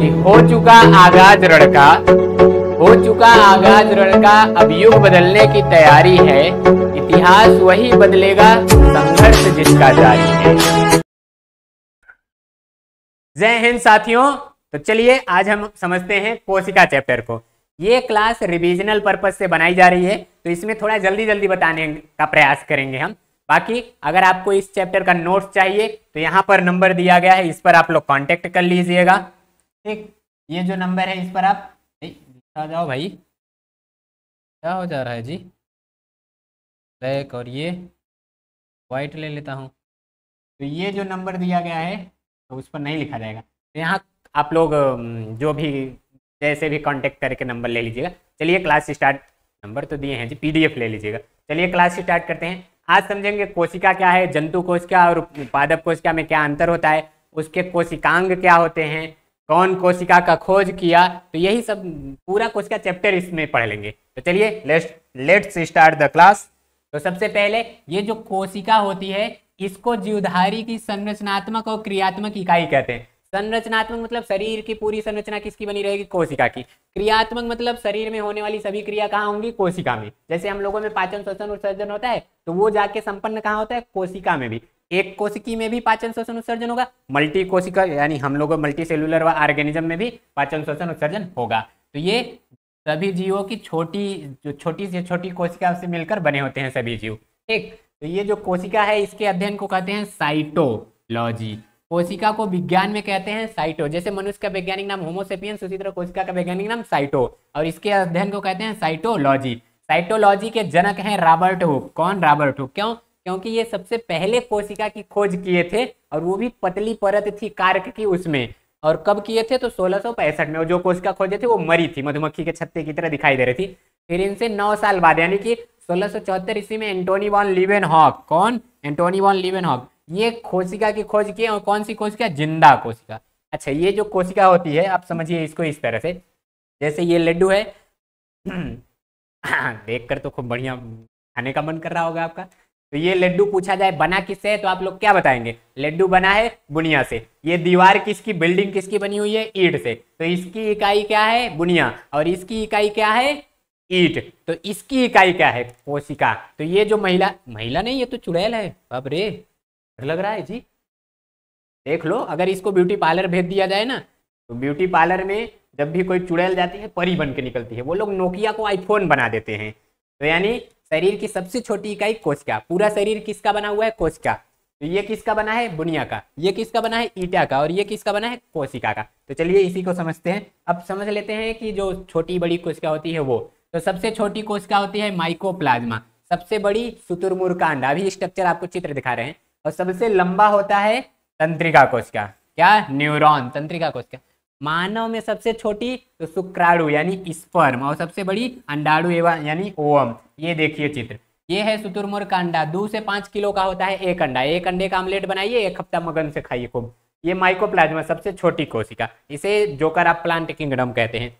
कि हो चुका आगाज रड़का हो चुका आगाज रड़का अब युग बदलने की तैयारी है इतिहास वही बदलेगा संघर्ष जिसका जारी है जय हिंद साथियों तो चलिए आज हम समझते हैं कोशिका चैप्टर को ये क्लास रिविजनल पर्पज से बनाई जा रही है तो इसमें थोड़ा जल्दी जल्दी बताने का प्रयास करेंगे हम बाकी अगर आपको इस चैप्टर का नोट्स चाहिए तो यहाँ पर नंबर दिया गया है इस पर आप लोग कांटेक्ट कर लीजिएगा ठीक ये जो नंबर है इस पर आप आ जाओ भाई क्या हो जा रहा है जी ब्लैक और ये वाइट ले लेता हूँ तो ये जो नंबर दिया गया है तो उस पर नहीं लिखा जाएगा तो यहाँ आप लोग जो भी जैसे भी कांटेक्ट करके नंबर ले लीजिएगा चलिए क्लास स्टार्ट नंबर तो दिए हैं जी पीडीएफ ले लीजिएगा चलिए क्लास स्टार्ट करते हैं आज समझेंगे कोशिका क्या है जंतु कोशिका और पादप कोशिका में क्या अंतर होता है उसके कोशिकांग क्या होते हैं कौन कोशिका का खोज किया तो यही सब पूरा कोशिका चैप्टर इसमें पढ़ लेंगे तो चलिए let's let's start the class तो सबसे पहले ये जो कोशिका होती है इसको जीवधारी की संरचनात्मक और क्रियात्मक इकाई कहते हैं संरचनात्मक मतलब शरीर की पूरी संरचना किसकी बनी रहेगी कोशिका की क्रियात्मक मतलब शरीर में होने वाली सभी क्रिया कहाँ होंगी कोशिका में जैसे हम लोगों में पाचन श्वसन उत्सर्जन होता है तो वो जाके संपन्न कहाँ होता है कोशिका में भी एक कोशिकी में भी पाचन शोषण उत्सर्जन होगा मल्टी कोशिका यानी हम लोग मल्टी सेलुलर व ऑर्गेनिज्म में भी पाचन शोषण उत्सर्जन होगा तो ये सभी जीवों की छोटी जो छोटी से छोटी कोशिका से मिलकर बने होते हैं सभी जीव ठीक तो ये जो कोशिका है इसके अध्ययन को कहते हैं साइटोलॉजी कोशिका को विज्ञान में कहते हैं साइटो जैसे मनुष्य का वैज्ञानिक नाम होमोसेपियंस उसी तरह कोशिका का वैज्ञानिक नाम साइटो और इसके अध्ययन को कहते हैं साइटोलॉजी साइटोलॉजी के जनक हैं रॉबर्ट हुक कौन रॉबर्ट हुक क्यों क्योंकि ये सबसे पहले कोशिका की खोज किए थे और वो भी पतली परत थी कार्क की उसमें और कब किए थे तो सोलह में और जो कोशिका खोजे थे वो मरी थी मधुमक्खी के छत्ते की तरह दिखाई दे रही थी फिर इनसे नौ साल बाद यानी कि सोलह ईस्वी में एंटोनी वॉन लिवेन हॉक कौन एंटोनी वॉन लिवेन हॉक ये कोशिका की खोज किए और कौन सी कोशिका जिंदा कोशिका अच्छा ये जो कोशिका होती है आप समझिए इसको इस तरह से जैसे ये लड्डू है देख कर तो खूब बढ़िया खाने का मन कर रहा होगा आपका तो ये लड्डू पूछा जाए बना किससे है तो आप लोग क्या बताएंगे लड्डू बना है बुनिया से ये दीवार किसकी बिल्डिंग किसकी बनी हुई है ईट से तो इसकी इकाई क्या है बुनिया और इसकी इकाई क्या है ईट तो इसकी इकाई क्या है कोशिका तो ये जो महिला महिला नहीं ये तो चुड़ैल है अब रे लग रहा है जी देख लो अगर इसको ब्यूटी पार्लर भेज दिया जाए ना तो ब्यूटी पार्लर में जब भी कोई चुड़ैल जाती है परी बन के निकलती है वो लोग नोकिया को आईफोन बना देते हैं तो यानी शरीर की सबसे छोटी इकाई कोशिका पूरा शरीर किसका बना हुआ है कोशिका तो ये किसका बना है बुनिया का ये किसका बना है ईटा का और ये किसका बना है कोशिका का तो चलिए इसी को समझते हैं अब समझ लेते हैं कि जो छोटी बड़ी कोशिका होती है वो तो सबसे छोटी कोशिका होती है माइकोप्लाज्मा सबसे बड़ी सुतुरमुर कांड अभी स्ट्रक्चर आपको चित्र दिखा रहे हैं और सबसे लंबा होता है तंत्रिका कोशिका क्या न्यूरोन तंत्रिका कोशिका मानव में सबसे छोटी तो शुक्राणु यानी स्पर्म और सबसे बड़ी अंडाणु एवं यानी ओवम ये देखिए चित्र ये है सुतुरमुर्ग का अंडा दो से पांच किलो का होता है एक अंडा एक अंडे का आमलेट बनाइए एक हफ्ता मगन से खाइए खूब ये माइकोप्लाज्मा सबसे छोटी कोशिका इसे जोकर आप प्लांट किंगडम कहते हैं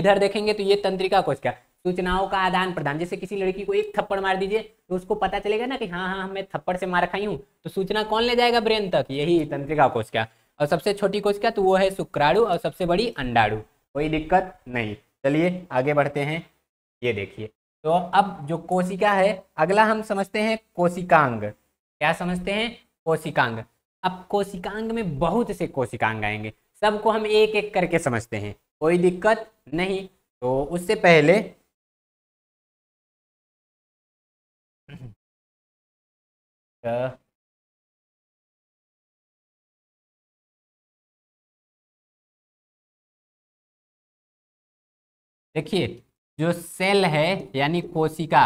इधर देखेंगे तो ये तंत्रिका कोशिका सूचनाओं का आदान प्रदान जैसे किसी लड़की को एक थप्पड़ मार दीजिए तो उसको पता चलेगा ना कि हाँ हाँ, हाँ मैं थप्पड़ से मार खाई हूँ तो सूचना कौन ले जाएगा ब्रेन तक यही तंत्रिका कोशिका और सबसे छोटी कोशिका तो वो है शुक्राणु और सबसे बड़ी अंडाणु कोई दिक्कत नहीं चलिए आगे बढ़ते हैं ये देखिए तो अब जो कोशिका है अगला हम समझते हैं कोशिकांग क्या समझते हैं कोशिकांग अब कोशिकांग में बहुत से कोशिकांग आएंगे सबको हम एक एक करके समझते हैं कोई दिक्कत नहीं तो उससे पहले तो देखिए जो सेल है यानी कोशिका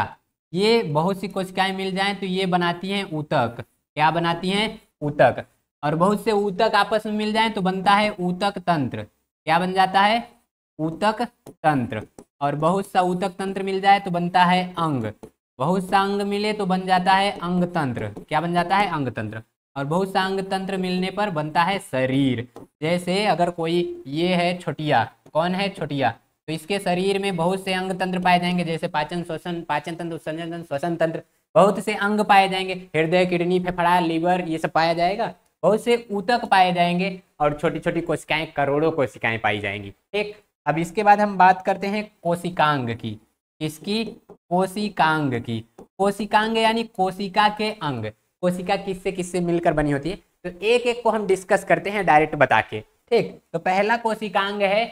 ये बहुत सी कोशिकाएं मिल जाए तो ये बनाती हैं ऊतक क्या बनाती हैं ऊतक और बहुत से ऊतक आपस में मिल जाए तो बनता है ऊतक तंत्र क्या बन जाता है ऊतक तंत्र और बहुत सा ऊतक तंत्र मिल जाए तो बनता है अंग बहुत सा अंग मिले तो बन जाता है अंग तंत्र क्या बन जाता है अंग तंत्र और बहुत सा अंग तंत्र मिलने पर बनता है शरीर जैसे अगर कोई ये है छोटिया कौन है छोटिया तो इसके शरीर में बहुत से अंग तंत्र पाए जाएंगे जैसे पाचन श्वसन पाचन तंत्र उत्सर्जन तंत्र श्वसन तंत्र बहुत से अंग पाए जाएंगे हृदय किडनी फेफड़ा लीवर ये सब पाया जाएगा बहुत से ऊतक पाए जाएंगे और छोटी छोटी कोशिकाएं करोड़ों कोशिकाएं पाई जाएंगी ठीक अब इसके बाद हम बात करते हैं कोशिकांग की इसकी कोशिकांग की कोशिकांग यानी कोशिका के अंग कोशिका किससे किससे मिलकर बनी होती है तो एक एक को हम डिस्कस करते हैं डायरेक्ट बता के ठीक तो पहला कोशिकांग है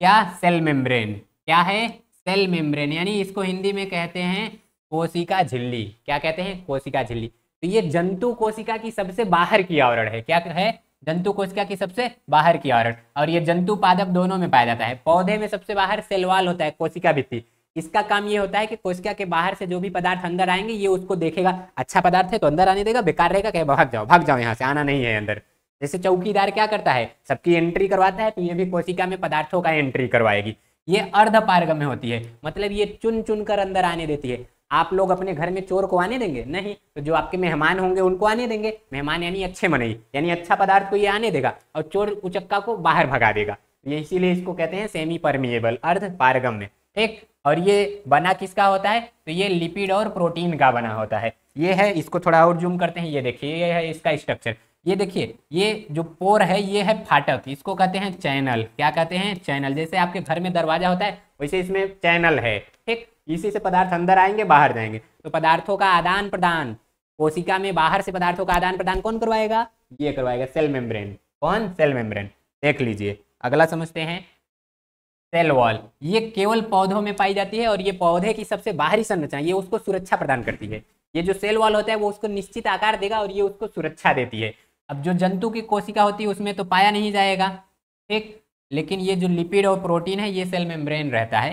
क्या सेल मेम्ब्रेन क्या है सेल मेम्ब्रेन यानी इसको हिंदी में कहते हैं कोशिका झिल्ली क्या कहते हैं कोशिका झिल्ली तो ये जंतु कोशिका की सबसे बाहर की आवरण है क्या है जंतु कोशिका की सबसे बाहर की आवरण और ये जंतु पादप दोनों में पाया जाता है पौधे में सबसे बाहर सेलवाल होता है कोशिका भित्ति इसका काम ये होता है कि कोशिका के बाहर से जो भी पदार्थ अंदर आएंगे ये उसको देखेगा अच्छा पदार्थ है तो अंदर आने देगा बेकार रहेगा कहे भाग जाओ भाग जाओ यहाँ से आना नहीं है अंदर जैसे चौकीदार क्या करता है सबकी एंट्री करवाता है तो ये भी कोशिका में पदार्थों का एंट्री करवाएगी ये अर्ध में होती है मतलब ये चुन चुन कर अंदर आने देती है आप लोग अपने घर में चोर को आने देंगे नहीं तो जो आपके मेहमान होंगे उनको आने देंगे मेहमान यानी अच्छे मनई यानी अच्छा पदार्थ को ये आने देगा और चोर उचक्का को बाहर भगा देगा ये इसीलिए इसको कहते हैं सेमी परमिएबल अर्ध पारगम में ठीक और ये बना किसका होता है तो ये लिपिड और प्रोटीन का बना होता है ये है इसको थोड़ा और जूम करते हैं ये देखिए ये है इसका स्ट्रक्चर ये देखिए ये जो पोर है ये है फाटक इसको कहते हैं चैनल क्या कहते हैं चैनल जैसे आपके घर में दरवाजा होता है वैसे इसमें चैनल है ठीक इसी से पदार्थ अंदर आएंगे बाहर जाएंगे तो पदार्थों का आदान प्रदान कोशिका में बाहर से पदार्थों का आदान प्रदान कौन करवाएगा ये करवाएगा सेल मेम्ब्रेन कौन सेल मेम्ब्रेन देख लीजिए अगला समझते हैं सेल वॉल ये केवल पौधों में पाई जाती है और ये पौधे की सबसे बाहरी संरचना ये उसको सुरक्षा प्रदान करती है ये जो सेल वॉल होता है वो उसको निश्चित आकार देगा और ये उसको सुरक्षा देती है अब जो जंतु की कोशिका होती है उसमें तो पाया नहीं जाएगा ठीक लेकिन ये जो लिपिड और प्रोटीन है ये सेल मेम्ब्रेन रहता है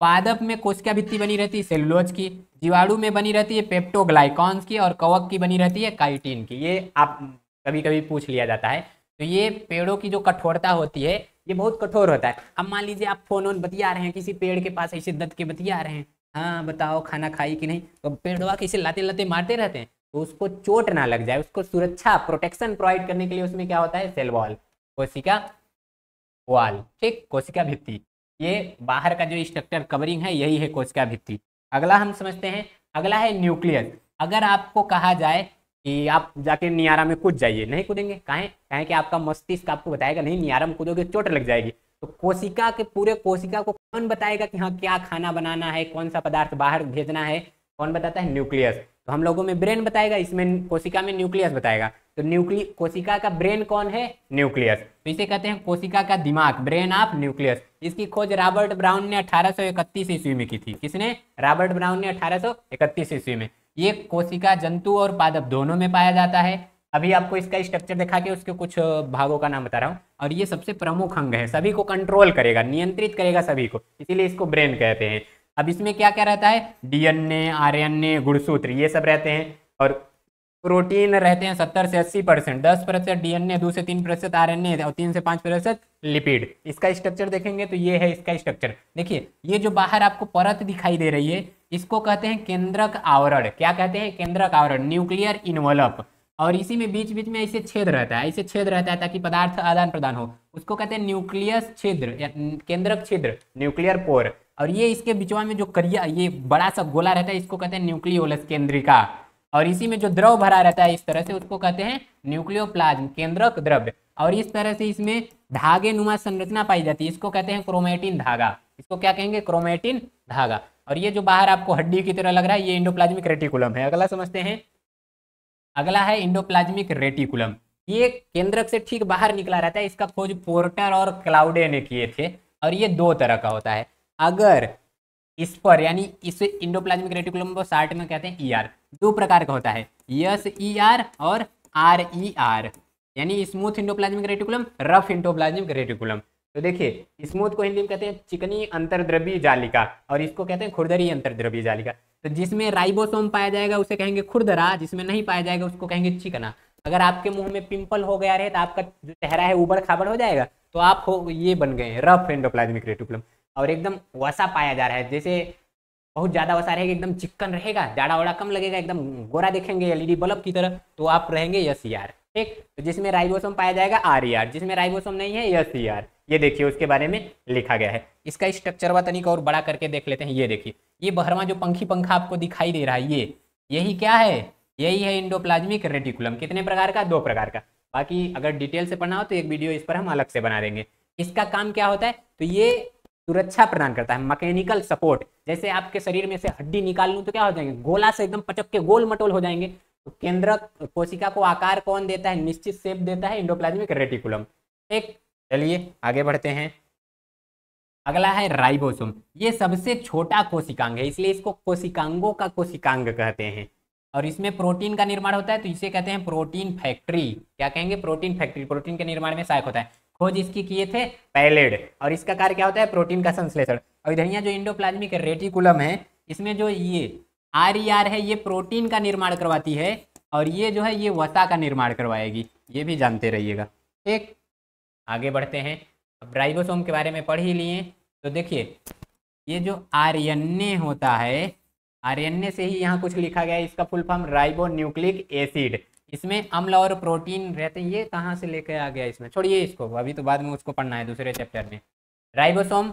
पादप में कोशिका भित्ति बनी रहती है सेलुलोज की जीवाणु में बनी रहती है पेप्टोग्लाइकॉन्स की और कवक की बनी रहती है काइटिन की ये आप कभी कभी पूछ लिया जाता है तो ये पेड़ों की जो कठोरता होती है ये बहुत कठोर होता है अब मान लीजिए आप फोन वोन बतिया रहे हैं किसी पेड़ के पास ऐसे दत के बतिया रहे हैं हाँ बताओ खाना खाई कि नहीं तो पेड़वा तो कैसे लाते लाते मारते रहते हैं तो उसको चोट ना लग जाए उसको सुरक्षा प्रोटेक्शन प्रोवाइड करने के लिए उसमें क्या होता है सेल वॉल कोशिका वॉल ठीक कोशिका भित्ति ये बाहर का जो स्ट्रक्चर कवरिंग है यही है कोशिका भित्ति अगला हम समझते हैं अगला है न्यूक्लियस अगर आपको कहा जाए कि आप जाके नियारा में कूद जाइए नहीं कूदेंगे कहें कहें कि आपका मस्तिष्क आपको बताएगा नहीं नियारा में कूदोगे चोट लग जाएगी तो कोशिका के पूरे कोशिका को कौन बताएगा कि हाँ क्या खाना बनाना है कौन सा पदार्थ बाहर भेजना है कौन बताता है न्यूक्लियस तो हम लोगों में ब्रेन बताएगा इसमें कोशिका में न्यूक्लियस बताएगा तो न्यूक्लियस कोशिका का ब्रेन कौन है न्यूक्लियस तो इसे कहते हैं कोशिका का दिमाग ब्रेन ऑफ न्यूक्लियस इसकी खोज रॉबर्ट ब्राउन ने अठारह ईस्वी में की थी किसने रॉबर्ट ब्राउन ने अठारह ईस्वी में ये कोशिका जंतु और पादप दोनों में पाया जाता है अभी आपको इसका स्ट्रक्चर दिखा के उसके कुछ भागों का नाम बता रहा हूँ और ये सबसे प्रमुख अंग है सभी को कंट्रोल करेगा नियंत्रित करेगा सभी को इसीलिए इसको ब्रेन कहते हैं अब इसमें क्या क्या रहता है डीएनए आरएनए गुणसूत्र ये सब रहते हैं और प्रोटीन रहते हैं सत्तर से अस्सी परसेंट दस प्रतिशत डीएनए दो से तीन प्रतिशत आर और तीन से पांच प्रतिशत लिपिड इसका स्ट्रक्चर देखेंगे तो ये है इसका स्ट्रक्चर देखिए ये जो बाहर आपको परत दिखाई दे रही है इसको कहते हैं केंद्रक आवरण क्या कहते हैं केंद्रक आवरण न्यूक्लियर इन्वलप और इसी में बीच बीच में ऐसे छेद रहता है ऐसे छेद रहता है ताकि पदार्थ आदान प्रदान हो उसको कहते हैं न्यूक्लियस छिद्र या केंद्रक छिद्र न्यूक्लियर पोर और ये इसके बिचवा में जो करिया ये बड़ा सा गोला रहता है इसको कहते हैं न्यूक्लियोलस केंद्रिका और इसी में जो द्रव भरा रहता है इस तरह से उसको कहते हैं न्यूक्लियोप्लाज्म केंद्रक द्रव्य और इस तरह से इसमें धागे नुमा संरचना पाई जाती है इसको कहते हैं क्रोमेटिन धागा इसको क्या कहेंगे क्रोमेटिन धागा और ये जो बाहर आपको हड्डी की तरह लग रहा है ये इंडोप्लाज्मिक रेटिकुलम है अगला समझते हैं अगला है इंडोप्लाज्मिक रेटिकुलम ये केंद्रक से ठीक बाहर निकला रहता है इसका खोज पोर्टर और क्लाउडे ने किए थे और ये दो तरह का होता है अगर इस पर यानी इस इंडोप्लाज्मिक रेटिकुलम को शार्ट में कहते हैं ई e ER, दो प्रकार का होता है यस ई e ER और आर ई आर यानी smooth endoplasmic reticulum rough endoplasmic reticulum तो देखिए स्मूथ को हिंदी में कहते हैं चिकनी अंतरद्रव्य जालिका और इसको कहते हैं खुरदरी अंतरद्रव्य जालिका तो जिसमें राइबोसोम पाया जाएगा उसे कहेंगे खुरदरा जिसमें नहीं पाया जाएगा उसको कहेंगे चिकना अगर आपके मुंह में पिंपल हो गया रहे तो आपका जो चेहरा है उबड़ खाबड़ हो जाएगा तो आप हो ये बन गए रफ एंडोप्लाज्मिक रेटिकुलम और एकदम वसा पाया जा रहा है जैसे बहुत ज़्यादा वसा रहेगा एकदम चिक्कन रहेगा जाड़ा वाड़ा कम लगेगा एकदम गोरा देखेंगे एलईडी बल्ब की तरह तो आप रहेंगे यस यार ठीक तो जिसमें राइबोसोम पाया जाएगा आर ई आर जिसमें राइबोसोम नहीं है यस आर ये देखिए उसके बारे में लिखा गया है इसका स्ट्रक्चर व तनिक और बड़ा करके देख लेते हैं ये देखिए ये बहरवा जो पंखी पंखा आपको दिखाई दे रहा है ये यही क्या है यही है इंडोप्लाज्मिक रेटिकुलम कितने प्रकार का दो प्रकार का बाकी अगर डिटेल से पढ़ना हो तो एक वीडियो इस पर हम अलग से बना देंगे इसका काम क्या होता है तो ये सुरक्षा प्रदान करता है मैकेनिकल सपोर्ट जैसे आपके शरीर में से हड्डी निकाल लूँ तो क्या हो जाएंगे गोला से एकदम पचक के गोल मटोल हो जाएंगे तो केंद्र कोशिका को आकार कौन देता है निश्चित सेप देता है इंडोप्लाज्मिक रेटिकुलम एक चलिए आगे बढ़ते हैं अगला है राइबोसोम ये सबसे छोटा कोशिकांग है इसलिए इसको कोशिकांगों का कोशिकांग कहते हैं और इसमें प्रोटीन का निर्माण होता है तो इसे कहते हैं प्रोटीन फैक्ट्री क्या कहेंगे प्रोटीन फैक्ट्री प्रोटीन के निर्माण में सहायक होता है खोज इसकी किए थे पैलेड और इसका कार्य क्या होता है प्रोटीन का संश्लेषण और इधर यहाँ जो इंडोप्लाज्मिक रेटिकुलम है इसमें जो ये आर ई आर है ये प्रोटीन का निर्माण करवाती है और ये जो है ये वसा का निर्माण करवाएगी ये भी जानते रहिएगा एक आगे बढ़ते हैं अब राइबोसोम के बारे में पढ़ ही लिए तो देखिए ये जो आर होता है आर से ही यहाँ कुछ लिखा गया है इसका full form ribonucleic acid इसमें अम्ल और प्रोटीन रहते हैं ये कहाँ से लेकर आ गया इसमें छोड़िए इसको अभी तो बाद में उसको पढ़ना है दूसरे चैप्टर में राइबोसोम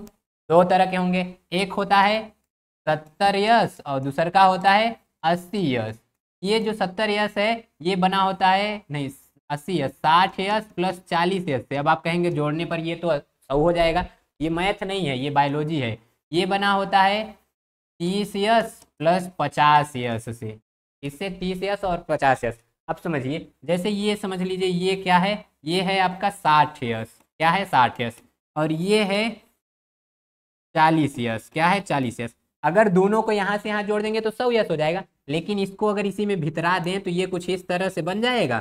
दो तरह के होंगे एक होता है सत्तर यस और दूसर का होता है अस्सी यस ये जो सत्तर यस है ये बना होता है नहीं अस्सी यस साठ यस प्लस चालीस यस से अब आप कहेंगे जोड़ने पर ये तो सौ हो जाएगा ये मैथ नहीं है ये बायोलॉजी है ये बना होता है तीस यस प्लस पचास यस से इससे तीस यस और पचास यस अब समझिए जैसे ये समझ लीजिए ये क्या है ये है आपका साठ ईयर्स क्या है साठ ईयर्स और ये है चालीस ईयर्स क्या है चालीस ईयर्स अगर दोनों को यहाँ से यहाँ जोड़ देंगे तो सौ ईयर्स हो जाएगा लेकिन इसको अगर इसी में भितरा दें तो ये कुछ इस तरह से बन जाएगा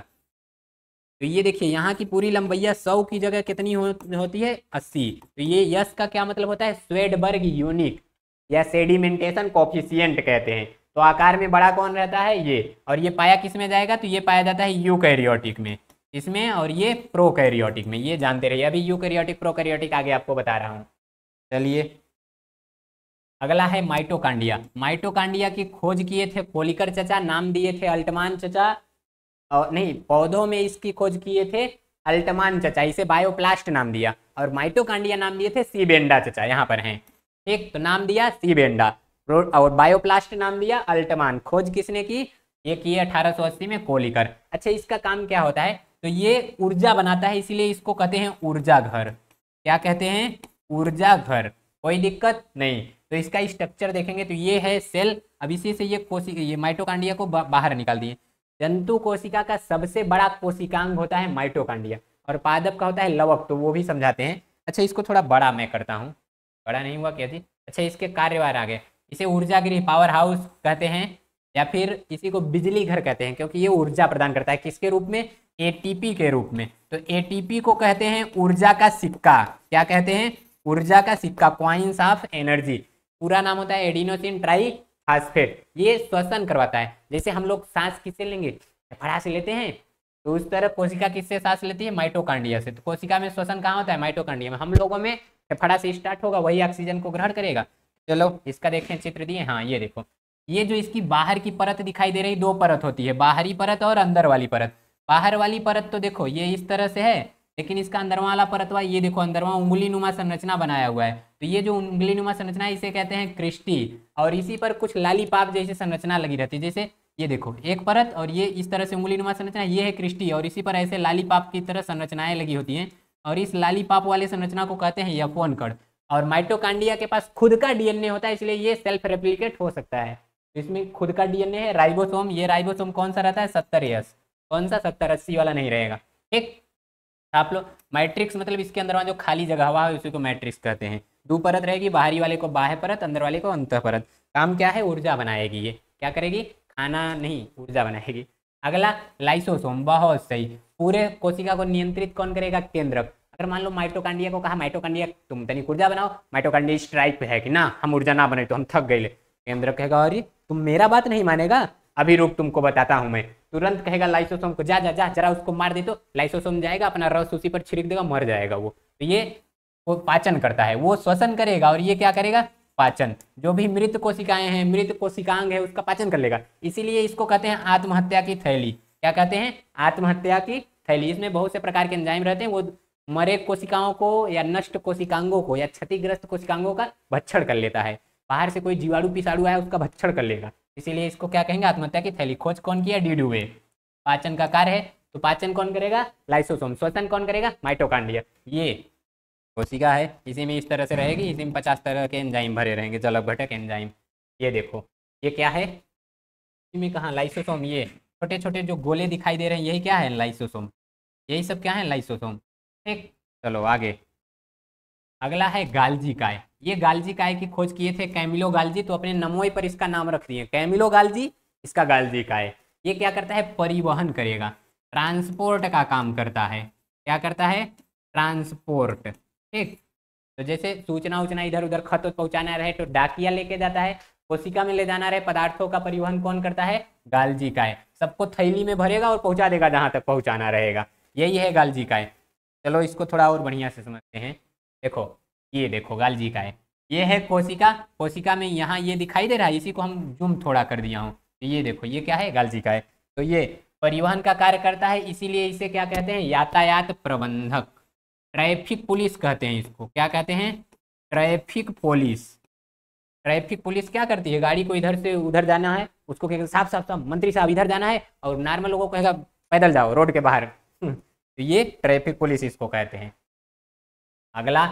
तो ये देखिए यहाँ की पूरी लंबैया सौ की जगह कितनी हो, होती है अस्सी तो ये यस का क्या मतलब होता है स्वेडबर्ग यूनिक या सेडिमेंटेशन कॉफिशियंट कहते हैं तो आकार में बड़ा कौन रहता है ये और ये पाया किस में जाएगा तो ये पाया जाता है यू कैरियोटिक में इसमें और ये प्रोकैरियोटिक में ये जानते रहिए अभी यू प्रो प्रोकैरियोटिक आगे आपको बता रहा हूँ चलिए अगला है माइटोकांडिया माइटोकांडिया की खोज किए थे पोलिकर चचा नाम दिए थे अल्टमान चचा और नहीं पौधों में इसकी खोज किए थे अल्टमान चचा इसे बायोप्लास्ट नाम दिया और माइटोकांडिया नाम दिए थे सीबेंडा चचा यहाँ पर हैं ठीक तो नाम दिया सीबेंडा और बायोप्लास्ट नाम दिया अल्टमान खोज किसने की ये की अस्सी में कोलिकर अच्छा इसका काम क्या होता है तो ये ऊर्जा बनाता है इसीलिए इसको कहते हैं ऊर्जा घर क्या कहते हैं ऊर्जा घर कोई दिक्कत नहीं तो इसका स्ट्रक्चर देखेंगे तो ये है सेल अब इसी से ये कोशिका ये माइटोकांडिया को बाहर निकाल दिए जंतु कोशिका का सबसे बड़ा कोशिकांग होता है माइटोकांडिया और पादप का होता है लवक तो वो भी समझाते हैं अच्छा इसको थोड़ा बड़ा मैं करता हूँ बड़ा नहीं हुआ क्या जी अच्छा इसके कार्यवार आ गए इसे ऊर्जा गृह पावर हाउस कहते हैं या फिर इसी को बिजली घर कहते हैं क्योंकि ये ऊर्जा प्रदान करता है किसके रूप में एटीपी के रूप में तो एटीपी को कहते हैं ऊर्जा का सिक्का क्या कहते हैं ऊर्जा का सिक्का क्वाइंस ऑफ एनर्जी पूरा नाम होता है एडिनोसिन ट्राई फास्फेट ये श्वसन करवाता है जैसे हम लोग सांस किससे लेंगे फड़ा से लेते हैं तो उस तरह कोशिका किससे सांस लेती है माइटोकांडिया से तो कोशिका में श्वसन कहाँ होता है माइटोकांडिया में हम लोगों में फड़ा से स्टार्ट होगा वही ऑक्सीजन को ग्रहण करेगा चलो इसका देखें चित्र दिए हाँ ये देखो ये जो इसकी बाहर की परत दिखाई दे रही दो परत होती है बाहरी परत और अंदर वाली परत बाहर वाली परत तो देखो ये इस तरह से है लेकिन इसका अंदरवा वाला परत हुआ ये देखो अंदरवा उंगली नुमा संरचना बनाया हुआ है तो ये जो उंगली नुमा संरचना है इसे कहते हैं क्रिस्टी और इसी पर कुछ लाली पाप जैसी संरचना लगी रहती है जैसे ये देखो एक परत और ये इस तरह से उंगली नुमा संरचना ये है क्रिस्टी और इसी पर ऐसे लाली पाप की तरह संरचनाएं लगी होती हैं और इस लाली पाप वाले संरचना को कहते हैं यफवन कड़ और माइटोकांडिया के पास खुद का डीएनए होता है इसलिए ये सेल्फ रेप्लीकेट हो सकता है इसमें खुद का डीएनए है राइबोसोम ये राइबोसोम कौन सा रहता है सत्तर एस कौन सा सत्तर अस्सी वाला नहीं रहेगा एक आप लोग मैट्रिक्स मतलब इसके अंदर वहाँ जो खाली जगह हुआ है उसी को मैट्रिक्स कहते हैं दो परत रहेगी बाहरी वाले को बाह्य परत अंदर वाले को अंतर परत काम क्या है ऊर्जा बनाएगी ये क्या करेगी खाना नहीं ऊर्जा बनाएगी अगला लाइसोसोम बहुत सही पूरे कोशिका को नियंत्रित कौन करेगा केंद्रक अगर मान लो माइटोकांडिया को कहा माइटोकांडिया तुम तनिक ऊर्जा बनाओ माइटोकांडिया स्ट्राइक पे है कि ना हम ऊर्जा ना बने तो हम थक गए केंद्र कहेगा अरे तुम मेरा बात नहीं मानेगा अभी रुक तुमको बताता हूँ मैं तुरंत कहेगा लाइसोसोम को जा जा जा जरा उसको मार दे तो लाइसोसोम जाएगा अपना रस उसी पर छिड़क देगा मर जाएगा वो तो ये वो पाचन करता है वो श्वसन करेगा और ये क्या करेगा पाचन जो भी मृत कोशिकाएं हैं मृत कोशिकांग है उसका पाचन कर लेगा इसीलिए इसको कहते हैं आत्महत्या की थैली क्या कहते हैं आत्महत्या की थैली इसमें बहुत से प्रकार के एंजाइम रहते हैं वो मरे कोशिकाओं को या नष्ट कोशिकांगों को या क्षतिग्रस्त कोशिकांगों का भक्षण कर लेता है बाहर से कोई जीवाणु पिसाड़ू आया उसका भक्षण कर लेगा इसीलिए इसको क्या कहेंगे आत्महत्या की थैली खोज कौन किया डूबे पाचन का कार्य है तो पाचन कौन करेगा लाइसोसोम श्वसन कौन करेगा माइटोकांडिया ये कोशिका है इसी में इस तरह से रहेगी इसी में पचास तरह के एंजाइम भरे रहेंगे जलभ घटक एंजाइम ये देखो ये क्या है में कहा लाइसोसोम ये छोटे छोटे जो गोले दिखाई दे रहे हैं यही क्या है लाइसोसोम यही सब क्या है लाइसोसोम ठीक चलो आगे अगला है गालजी काय ये गालजी काय की खोज किए थे कैमिलो गालजी तो अपने नमोए पर इसका नाम रख दिए कैमिलो गालजी इसका गालजी काय ये क्या करता है परिवहन करेगा ट्रांसपोर्ट का काम करता है क्या करता है ट्रांसपोर्ट ठीक तो जैसे सूचना उचना इधर उधर खत पहुंचाना रहे तो डाकिया लेके जाता है कोशिका में ले जाना रहे पदार्थों का परिवहन कौन करता है गालजी काय सबको थैली में भरेगा और पहुंचा देगा जहां तक पहुंचाना रहेगा यही है गालजी काय चलो इसको थोड़ा और बढ़िया से समझते हैं देखो ये देखो गाल जी का है ये है कोशिका कोशिका में यहाँ ये दिखाई दे रहा है इसी को हम जूम थोड़ा कर दिया हूँ तो ये देखो ये क्या है गाल जी का है तो ये परिवहन का कार्य करता है इसीलिए इसे क्या कहते हैं यातायात प्रबंधक ट्रैफिक पुलिस कहते हैं इसको क्या कहते हैं ट्रैफिक पुलिस ट्रैफिक पुलिस क्या करती है गाड़ी को इधर से उधर जाना है उसको कहेगा साफ साफ साफ मंत्री साहब इधर जाना है और नॉर्मल लोगों को कहेगा पैदल जाओ रोड के बाहर तो ये ट्रैफिक पुलिस इसको कहते हैं अगला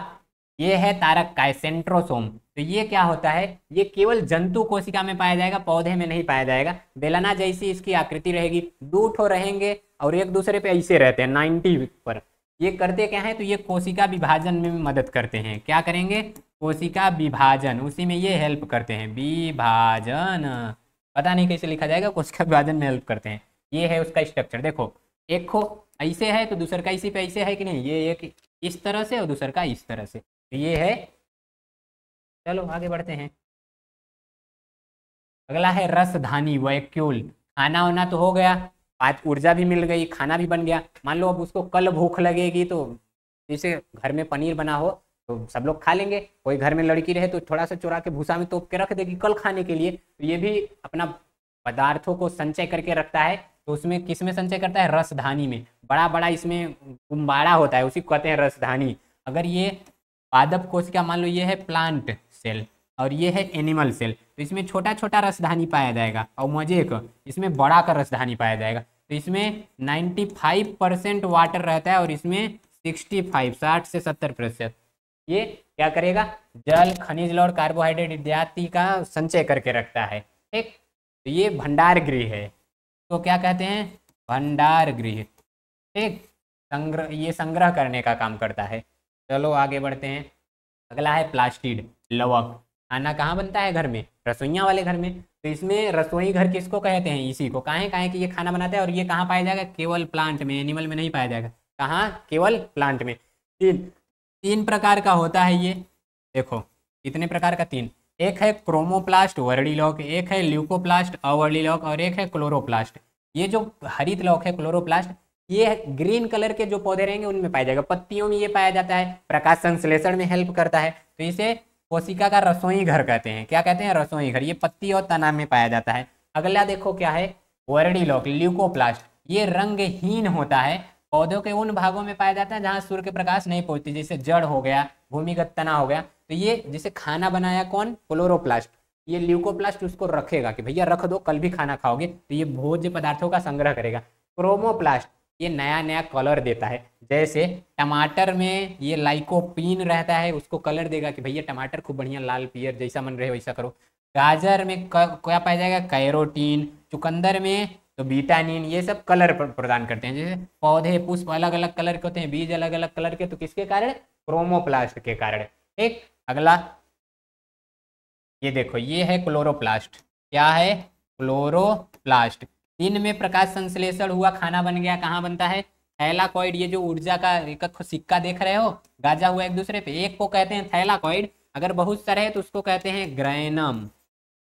ये है तारक काय सेंट्रोसोम तो ये क्या होता है ये केवल जंतु कोशिका में पाया जाएगा पौधे में नहीं पाया जाएगा बेलाना जैसी इसकी आकृति रहेगी दो ठो रहेंगे और एक दूसरे पे ऐसे रहते हैं नाइन्टी पर ये करते क्या है तो ये कोशिका विभाजन में मदद करते हैं क्या करेंगे कोशिका विभाजन उसी में ये हेल्प करते हैं विभाजन पता नहीं कैसे लिखा जाएगा कोशिका विभाजन में हेल्प करते हैं ये है उसका स्ट्रक्चर देखो एक ऐसे है तो दूसर का इसी पे ऐसे है कि नहीं ये एक इस तरह से और दूसर का इस तरह से तो ये है चलो आगे बढ़ते हैं अगला है रस धानी वैक्यूल खाना वाना तो हो गया आज ऊर्जा भी मिल गई खाना भी बन गया मान लो अब उसको कल भूख लगेगी तो जैसे घर में पनीर बना हो तो सब लोग खा लेंगे कोई घर में लड़की रहे तो थोड़ा सा चुरा के भूसा में तोप के रख देगी कल खाने के लिए तो ये भी अपना पदार्थों को संचय करके रखता है तो उसमें किस में संचय करता है रसधानी में बड़ा बड़ा इसमें गुम्बाड़ा होता है उसी को कहते हैं रसधानी अगर ये पादप का मान लो ये है प्लांट सेल और ये है एनिमल सेल तो इसमें छोटा छोटा रसधानी पाया जाएगा और मजे का इसमें बड़ा का रसधानी पाया जाएगा तो इसमें 95 परसेंट वाटर रहता है और इसमें 65 60 से 70 प्रतिशत ये क्या करेगा जल खनिज और कार्बोहाइड्रेट इत्यादि का संचय करके रखता है ठीक तो ये भंडार गृह है तो क्या कहते हैं भंडार गृह ठीक संग्रह ये संग्रह करने का काम करता है चलो आगे बढ़ते हैं अगला है प्लास्टिड लवक खाना कहाँ बनता है घर में रसोइया वाले घर में तो इसमें रसोई घर किसको कहते हैं इसी को काहे काहे कि ये खाना बनाता है और ये कहाँ पाया जाएगा केवल प्लांट में एनिमल में नहीं पाया जाएगा कहाँ केवल प्लांट में तीन तीन प्रकार का होता है ये देखो कितने प्रकार का तीन एक है क्रोमोप्लास्ट लॉक एक है ल्यूकोप्लास्ट लॉक और एक है क्लोरोप्लास्ट ये जो हरित लॉक है क्लोरोप्लास्ट ये ग्रीन कलर के जो पौधे रहेंगे उनमें पाया जाएगा पत्तियों में ये पाया जाता है प्रकाश संश्लेषण में हेल्प करता है तो इसे कोशिका का रसोई घर कहते हैं क्या कहते हैं रसोई घर ये पत्ती और तना में पाया जाता है अगला देखो क्या है वर्डी लॉक ल्यूकोप्लास्ट ये रंगहीन होता है पौधों के उन भागों में पाया जाता है जहां सूर्य के प्रकाश नहीं पहुंचती जैसे जड़ हो गया भूमिगत तना हो गया तो ये जिसे खाना बनाया कौन क्लोरोप्लास्ट ये ल्यूकोप्लास्ट उसको रखेगा कि भैया रख दो कल भी खाना खाओगे तो ये भोज्य पदार्थों का संग्रह करेगा क्रोमोप्लास्ट ये नया नया कलर देता है जैसे टमाटर में ये लाइकोपीन रहता है उसको कलर देगा कि भैया टमाटर खूब बढ़िया लाल पियर जैसा मन रहे वैसा करो गाजर में क्या पाया जाएगा कैरोटीन चुकंदर में तो बीटानिन ये सब कलर प्रदान करते हैं जैसे पौधे पुष्प अलग अलग कलर के होते हैं बीज अलग अलग कलर के तो किसके कारण क्रोमोप्लास्ट के कारण एक अगला ये देखो ये है क्लोरोप्लास्ट क्या है क्लोरोप्लास्ट दिन में प्रकाश संश्लेषण हुआ खाना बन गया कहाँ बनता है थैलाकॉइड ये जो ऊर्जा का एक सिक्का देख रहे हो गाजा हुआ एक दूसरे पे एक को कहते हैं थैलाकॉइड अगर बहुत सारे है तो उसको कहते हैं ग्रैनम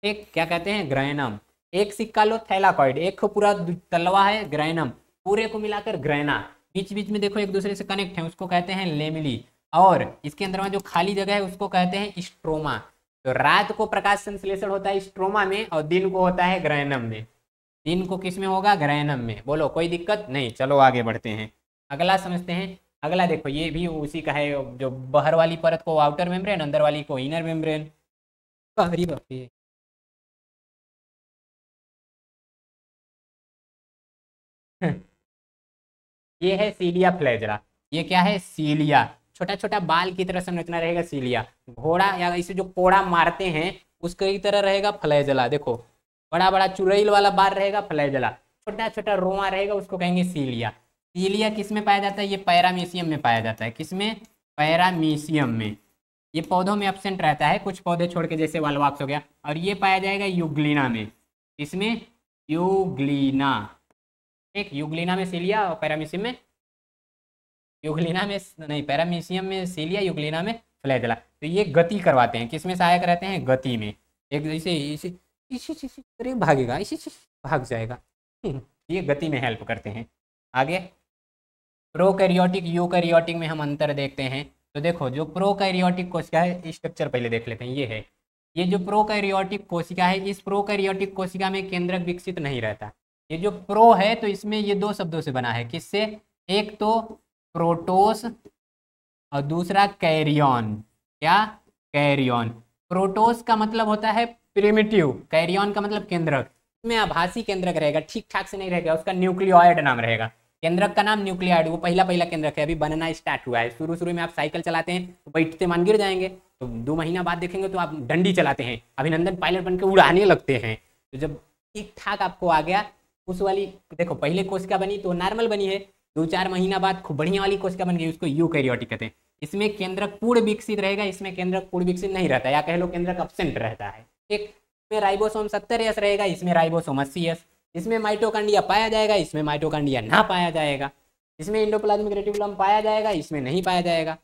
ठीक क्या कहते हैं ग्रैनम एक सिक्का लो थैलाकॉइड एक पूरा तलवा है ग्रैनम पूरे को मिलाकर ग्रैना बीच बीच में देखो एक दूसरे से कनेक्ट है उसको कहते हैं लेमिली और इसके अंदर में जो खाली जगह है उसको कहते हैं स्ट्रोमा तो रात को प्रकाश संश्लेषण होता है स्ट्रोमा में और दिन को होता है ग्रहणम में दिन को किस में होगा ग्रहणम में बोलो कोई दिक्कत नहीं चलो आगे बढ़ते हैं अगला समझते हैं अगला देखो ये भी उसी का है जो बाहर वाली परत को आउटर मेम्ब्रेन अंदर वाली को इनर मेम्ब्रेन बाहरी बापरी ये है सीलिया फ्लेजरा ये क्या है सीलिया छोटा छोटा बाल की तरह संरचना रहेगा सीलिया घोड़ा या इसे जो कोड़ा मारते हैं उसके ही तरह रहेगा फ्लैजला देखो बड़ा बड़ा चुरैल वाला बाल रहेगा फ्लैजला छोटा छोटा रोआ रहेगा उसको कहेंगे सीलिया सीलिया किस में पाया जाता है ये पैरामीशियम में पाया जाता है किस में पैरामीशियम में ये पौधों में एबसेंट रहता है कुछ पौधे छोड़ के जैसे वालवाक्स हो गया और ये पाया जाएगा युगलिना में इसमें युगलिना ठीक युगलिना में सीलिया और पैरामीशियम में युगलिना में नहीं पैरामीशियम में सीलिया युगलिना में फ्लैजला तो ये गति करवाते हैं किसमें सहायक रहते हैं गति में एक जैसे इसी इसी अरे भागेगा इसी भाग जाएगा ये गति में हेल्प करते हैं आगे प्रोकैरियोटिक यूकैरियोटिक में हम अंतर देखते हैं तो देखो जो प्रोकैरियोटिक कोशिका है स्ट्रक्चर पहले देख लेते हैं ये है ये जो प्रोकैरियोटिक कोशिका है इस प्रोकैरियोटिक कोशिका में केंद्रक विकसित नहीं रहता ये जो प्रो है तो इसमें ये दो शब्दों से बना है किससे एक तो प्रोटोस और दूसरा कैरियन क्या कैरियन प्रोटोस का मतलब होता है प्रिमिटिव कैरियन का मतलब केंद्रक में आभासी केंद्रक रहेगा ठीक ठाक से नहीं रहेगा उसका न्यूक्लियोइड नाम रहेगा केंद्रक का नाम न्यूक्लियोइड वो पहला पहला केंद्रक है अभी बनना स्टार्ट हुआ है शुरू शुरू में आप साइकिल चलाते हैं तो बैठते मान गिर जाएंगे तो दो महीना बाद देखेंगे तो आप डंडी चलाते हैं अभिनंदन पायलट बनकर उड़ाने लगते हैं तो जब ठीक ठाक आपको आ गया उस वाली देखो पहले कोशिका बनी तो नॉर्मल बनी है दो चार महीना बाद खूब बढ़िया वाली कोशिका बन गई उसको कैरियोटिक कहते हैं इसमें केंद्रक पूर्ण विकसित रहेगा इसमें केंद्रक पूर्ण विकसित नहीं रहता या कह लो केंद्रक अपसेंट रहता है एक में राइबोसोम सत्तर एस रहेगा इसमें राइबोसोम अस्सी एस इसमें माइटोकांडिया पाया जाएगा इसमें माइटोकांडिया ना पाया जाएगा इसमें इंडोप्लाज्मिक रेटिकुलम पाया जाएगा इसमें नहीं पाया जाएगा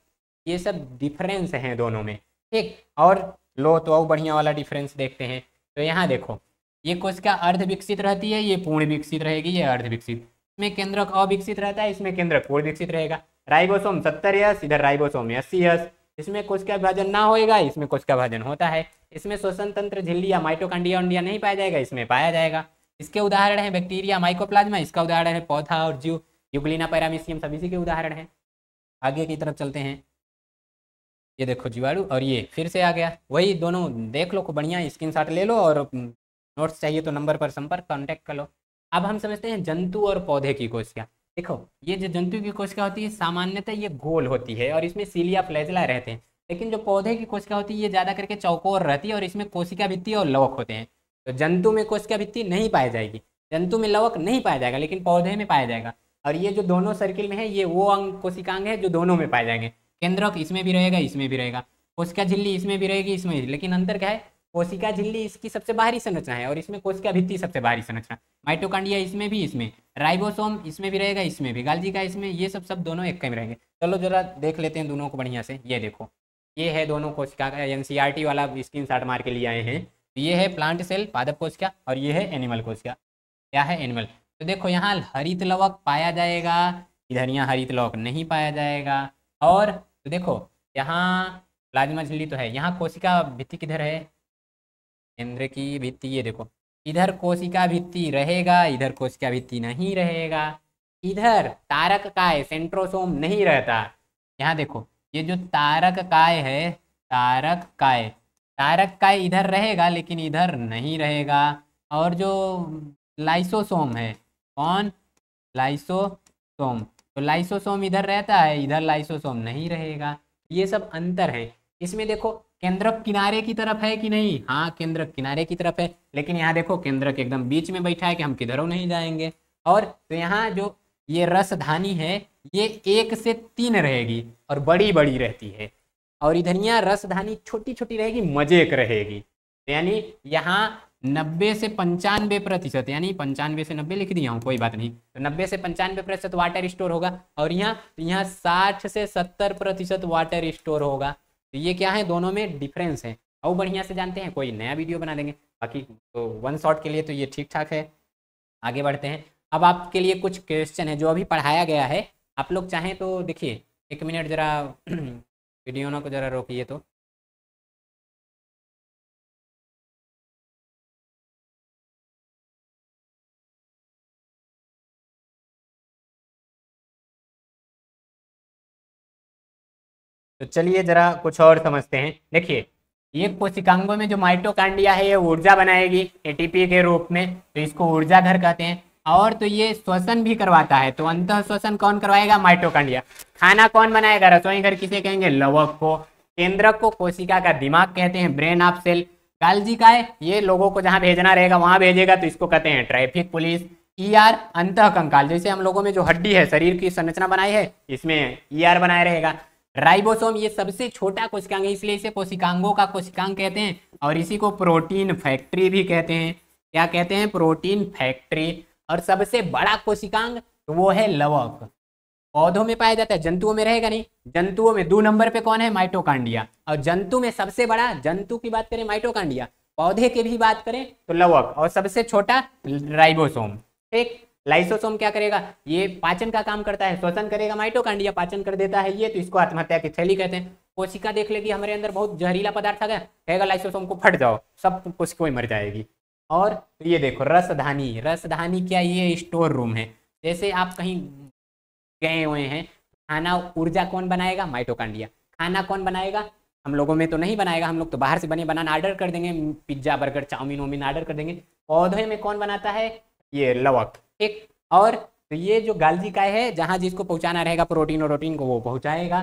ये सब डिफरेंस हैं दोनों में ठीक और लो तो और बढ़िया वाला डिफरेंस देखते हैं तो यहाँ देखो ये कोशिका अर्ध विकसित रहती है ये पूर्ण विकसित रहेगी ये अर्ध विकसित में केंद्रक अविकसित रहता है इसमें केंद्रक पूर्ण विकसित रहेगा राइबोसोम सत्तर यस इधर राइबोसोम अस्सी यस इसमें कोशिका विभाजन ना होएगा इसमें कोशिका विभाजन होता है इसमें श्वसन तंत्र या माइटोकांडिया उंडिया नहीं पाया जाएगा इसमें पाया जाएगा इसके उदाहरण है बैक्टीरिया माइकोप्लाज्मा इसका उदाहरण है पौधा और जीव युगलिना पैरामिशियम सब इसी के उदाहरण है आगे की तरफ चलते हैं ये देखो जीवाणु और ये फिर से आ गया वही दोनों देख लो को बढ़िया स्क्रीन ले लो और नोट्स चाहिए तो नंबर पर संपर्क कॉन्टैक्ट कर लो अब हम समझते हैं जंतु और पौधे की कोशिका देखो ये जो जंतु की कोशिका होती है सामान्यतः ये गोल होती है और इसमें सीलिया फ्लैजला रहते हैं लेकिन जो पौधे की कोशिका होती है ये ज़्यादा करके चौकोर रहती है और इसमें कोशिका भित्ति और लवक होते हैं तो जंतु में कोशिका भित्ति नहीं पाई जाएगी जंतु में लवक नहीं पाया जाएगा लेकिन पौधे में पाया जाएगा और ये जो दोनों सर्किल में है ये वो अंग कोशिकांग है जो दोनों में पाए जाएंगे केंद्रक इसमें भी रहेगा इसमें भी रहेगा कोशिका झिल्ली इसमें भी रहेगी इसमें भी लेकिन अंतर क्या है कोशिका झिल्ली इसकी सबसे बाहरी संरचना है और इसमें कोशिका भित्ति सबसे बाहरी संरचना माइटोकांडिया इसमें भी इसमें राइबोसोम इसमें भी रहेगा इसमें भी गालजी का इसमें ये सब सब दोनों एक कम रहेंगे चलो जरा देख लेते हैं दोनों को बढ़िया से ये देखो ये है दोनों कोशिका का एन वाला स्क्रीन शार्ट मार के लिए आए हैं तो ये है प्लांट सेल पादप कोशिका और ये है एनिमल कोशिका क्या है एनिमल तो देखो यहाँ हरित लवक पाया जाएगा इधर यहाँ हरित लवक नहीं पाया जाएगा और तो देखो यहाँ प्लाज्मा झिल्ली तो है यहाँ कोशिका भित्ति किधर है केंद्र की भित्ति ये देखो इधर कोशिका भित्ति रहेगा इधर कोशिका भित्ति नहीं रहेगा इधर तारक काय सेंट्रोसोम नहीं रहता यहाँ देखो ये जो तारक काय है तारक काय तारक काय इधर रहेगा लेकिन इधर नहीं रहेगा और जो लाइसोसोम है कौन लाइसोसोम तो लाइसोसोम इधर रहता है इधर लाइसोसोम नहीं रहेगा ये सब अंतर है इसमें देखो केंद्र किनारे की तरफ है कि नहीं हाँ केंद्र किनारे की तरफ है लेकिन यहाँ देखो केंद्र के एकदम बीच में बैठा है कि हम किधरों नहीं जाएंगे और तो यहाँ जो ये रसधानी है ये एक से तीन रहेगी और बड़ी बड़ी रहती है और इधर यहाँ रसधानी छोटी छोटी रहेगी मजेक रहेगी तो यानी यहाँ नब्बे से पंचानवे प्रतिशत यानी पंचानवे से नब्बे लिख दिया हूँ कोई बात नहीं तो नब्बे से पंचानवे प्रतिशत वाटर स्टोर होगा और यहाँ यहाँ साठ से सत्तर प्रतिशत वाटर स्टोर होगा तो ये क्या है दोनों में डिफरेंस है और बढ़िया से जानते हैं कोई नया वीडियो बना देंगे बाकी तो वन शॉट के लिए तो ये ठीक ठाक है आगे बढ़ते हैं अब आपके लिए कुछ क्वेश्चन है जो अभी पढ़ाया गया है आप लोग चाहें तो देखिए एक मिनट ज़रा वीडियो ना को ज़रा रोकिए तो तो चलिए जरा कुछ और समझते हैं देखिए ये कोशिकांगों में जो माइटोकांडिया है ये ऊर्जा बनाएगी एटीपी के रूप में तो इसको ऊर्जा घर कहते हैं और तो ये श्वसन भी करवाता है तो अंत श्वसन कौन करवाएगा माइटोकांडिया खाना कौन बनाएगा रसोई घर किसे कहेंगे लवक को केंद्रक को कोशिका का दिमाग कहते हैं ब्रेन ऑफ सेल काल जी का है ये लोगों को जहाँ भेजना रहेगा वहां भेजेगा तो इसको कहते हैं traffic police E e R अंत कंकाल जैसे हम लोगों में जो हड्डी है शरीर की संरचना बनाई है इसमें ई e आर बनाया रहेगा राइबोसोम ये सबसे छोटा कोशिकांग है इसलिए इसे कोशिकांगों का कोशिकांग कहते हैं और इसी को प्रोटीन फैक्ट्री भी कहते हैं क्या कहते हैं प्रोटीन फैक्ट्री और सबसे बड़ा कोशिकांग वो है लवक पौधों में पाया जाता है जंतुओं में रहेगा नहीं जंतुओं में दो नंबर पे कौन है माइटोकांडिया और जंतु में सबसे बड़ा जंतु की बात करें माइटोकांडिया पौधे की भी बात करें तो लवक और सबसे छोटा राइबोसोम ठीक लाइसोसोम क्या करेगा ये पाचन का काम करता है श्वसन करेगा माइटोकांडिया पाचन कर देता है ये तो इसको आत्महत्या की थैली कहते हैं कोशिका देख लेगी हमारे अंदर बहुत जहरीला पदार्थ आ गया कहेगा लाइसोसोम को फट जाओ सब कोशिका मर जाएगी और तो ये देखो रसधानी रसधानी क्या ये स्टोर रूम है जैसे आप कहीं गए हुए हैं खाना ऊर्जा कौन बनाएगा माइटोकांडिया खाना कौन बनाएगा हम लोगों में तो नहीं बनाएगा हम लोग तो बाहर से बने बनाना ऑर्डर कर देंगे पिज्जा बर्गर चाउमीन वाउमिन ऑर्डर कर देंगे पौधे में कौन बनाता है ये लवक ठीक और तो ये जो गालजी काय है जहाँ जिसको पहुँचाना रहेगा प्रोटीन और रोटीन को वो पहुँचाएगा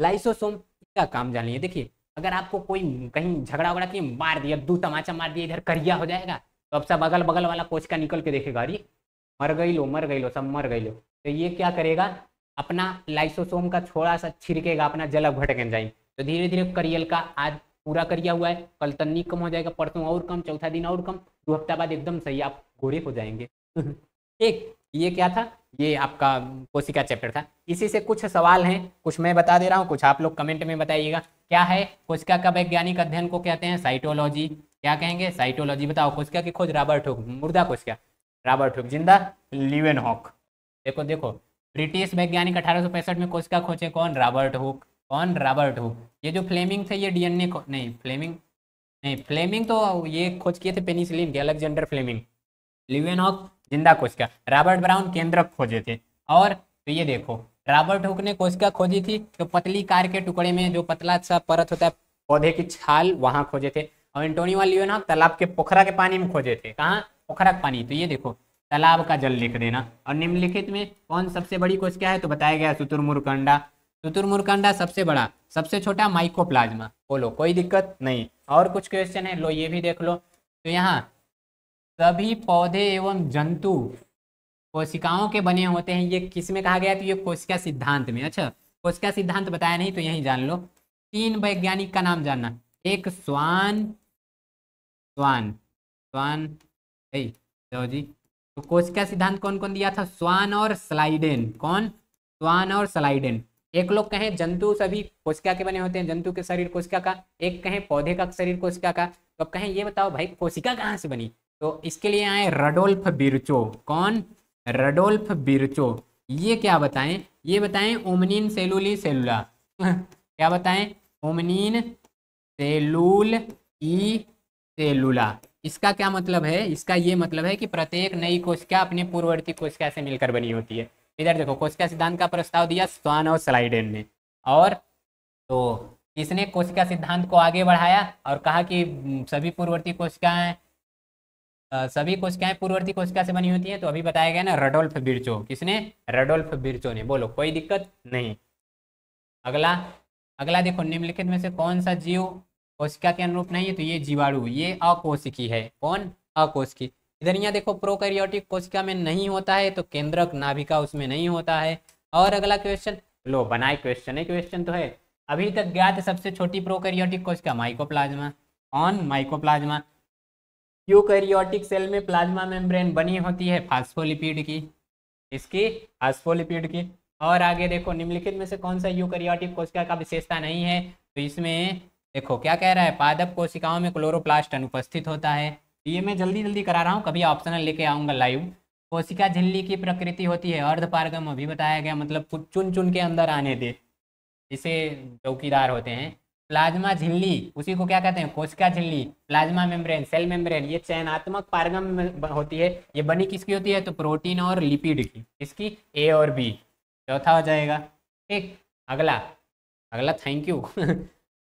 लाइसोसोम का काम जान लिए देखिए अगर आपको कोई कहीं झगड़ा वगड़ा की मार दिया दो तमाचा मार दिया इधर करिया हो जाएगा तो अब सब अगल बगल वाला कोच का निकल के देखेगा अरे मर गई लो मर गई लो सब मर गई लो तो ये क्या करेगा अपना लाइसोसोम का थोड़ा सा छिड़केगा अपना जलक भटक जाए तो धीरे धीरे करियल का आज पूरा करिया हुआ है कल तन्नी कम हो जाएगा परसों और कम चौथा दिन और कम दो हफ्ता बाद एकदम सही आप गोरे हो जाएंगे एक ये क्या था ये आपका कोशिका चैप्टर था इसी से कुछ सवाल हैं कुछ मैं बता दे रहा हूँ कुछ आप लोग कमेंट में बताइएगा क्या है कोशिका का वैज्ञानिक अध्ययन को कहते हैं साइटोलॉजी क्या कहेंगे साइटोलॉजी बताओ कोशिका की खोज रॉबर्ट हुक मुर्दा कोशिका रॉबर्ट हुक जिंदा लिवेन हॉक देखो देखो ब्रिटिश वैज्ञानिक अठारह में कोशिका खोजे कौन रॉबर्ट हुक कौन रॉबर्ट हुक ये जो फ्लेमिंग थे ये डीएनए को नहीं फ्लेमिंग नहीं फ्लेमिंग तो ये खोज किए थे पेनिसिलिन के अलेक्जेंडर फ्लेमिंग लिवेन हॉक जिंदा कोशिका रॉबर्ट ब्राउन केंद्रक खोजे थे और तो ये देखो रॉबर्ट हुक ने कोशिका खोजी थी तो पतली कार के टुकड़े में जो पतला सा परत होता है पौधे की छाल वहां खोजे थे और एंटोनियो लियोना तालाब के पोखरा के पानी में खोजे थे कहाँ पोखरा का पानी तो ये देखो तालाब का जल लिख देना और निम्नलिखित में कौन सबसे बड़ी कोशिका है तो बताया गया सुतुरमुर्कंडा सुतुरमुर्कंडा सबसे बड़ा सबसे छोटा माइकोप्लाज्मा बोलो कोई दिक्कत नहीं और कुछ क्वेश्चन है लो ये भी देख लो तो यहाँ सभी पौधे एवं जंतु कोशिकाओं के बने होते हैं ये किस में कहा गया तो ये कोशिका सिद्धांत में अच्छा कोशिका सिद्धांत बताया नहीं तो यही जान लो तीन वैज्ञानिक का नाम जानना एक स्वान स्वान स्वान चलो जी तो कोशिका सिद्धांत कौन कौन दिया था स्वान और स्लाइडेन कौन स्वान और स्लाइडेन एक लोग कहें जंतु सभी कोशिका के बने होते हैं जंतु के शरीर कोशिका का एक कहें पौधे का शरीर कोशिका का तो अब कहें ये बताओ भाई कोशिका कहाँ से बनी तो इसके लिए आए रडोल्फ बिरचो कौन रडोल्फ बिरचो ये क्या बताएं ये बताएं ओमनिन सेलुली सेलुला क्या बताएं ओमनिन सेलुल ई सेलुला इसका क्या मतलब है इसका ये मतलब है कि प्रत्येक नई कोशिका अपने पूर्ववर्ती कोशिका से मिलकर बनी होती है इधर देखो कोशिका सिद्धांत का प्रस्ताव दिया स्वान और स्लाइडेन ने और तो इसने कोशिका सिद्धांत को आगे बढ़ाया और कहा कि सभी पूर्ववर्ती कोशिकाएं सभी कोशिकाएं पूर्ववर्ती कोशिका से बनी होती हैं तो अभी बताया गया ना रडोल्फ बिरचो किसने रडोल्फ बिरचो ने बोलो कोई दिक्कत नहीं अगला अगला देखो निम्नलिखित में से कौन सा जीव कोशिका के अनुरूप नहीं है तो ये जीवाणु ये अकोशिकी है कौन अकोशिकी इधर यहाँ देखो प्रोकैरियोटिक कोशिका में नहीं होता है तो केंद्रक नाभिका उसमें नहीं होता है और अगला क्वेश्चन लो बनाए क्वेश्चन है क्वेश्चन तो है अभी तक ज्ञात सबसे छोटी प्रोकैरियोटिक कोशिका माइकोप्लाज्मा ऑन माइकोप्लाज्मा यूकैरियोटिक सेल में प्लाज्मा मेम्ब्रेन बनी होती है फास्फोलिपिड की इसकी फास्फोलिपिड की और आगे देखो निम्नलिखित में से कौन सा यूकैरियोटिक कोशिका का विशेषता नहीं है तो इसमें देखो क्या कह रहा है पादप कोशिकाओं में क्लोरोप्लास्ट अनुपस्थित होता है तो ये मैं जल्दी जल्दी करा रहा हूँ कभी ऑप्शनल लेके आऊँगा लाइव कोशिका झिल्ली की प्रकृति होती है अर्धपारगम अभी बताया गया मतलब चुन चुन के अंदर आने दे इसे चौकीदार होते हैं प्लाज्मा झिल्ली उसी को क्या कहते हैं कोशिका झिल्ली प्लाज्मा मेम्ब्रेन सेल मेम्ब्रेन ये चयनात्मक पारगम होती है ये बनी किसकी होती है तो प्रोटीन और लिपिड की इसकी ए और बी चौथा हो जाएगा ठीक अगला अगला थैंक यू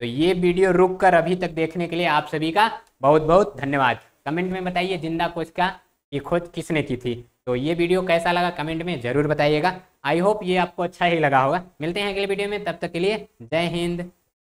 तो ये वीडियो रुक कर अभी तक देखने के लिए आप सभी का बहुत बहुत धन्यवाद कमेंट में बताइए जिंदा कोशिका की खोज किसने की थी तो ये वीडियो कैसा लगा कमेंट में ज़रूर बताइएगा आई होप ये आपको अच्छा ही लगा होगा मिलते हैं अगले वीडियो में तब तक के लिए जय हिंद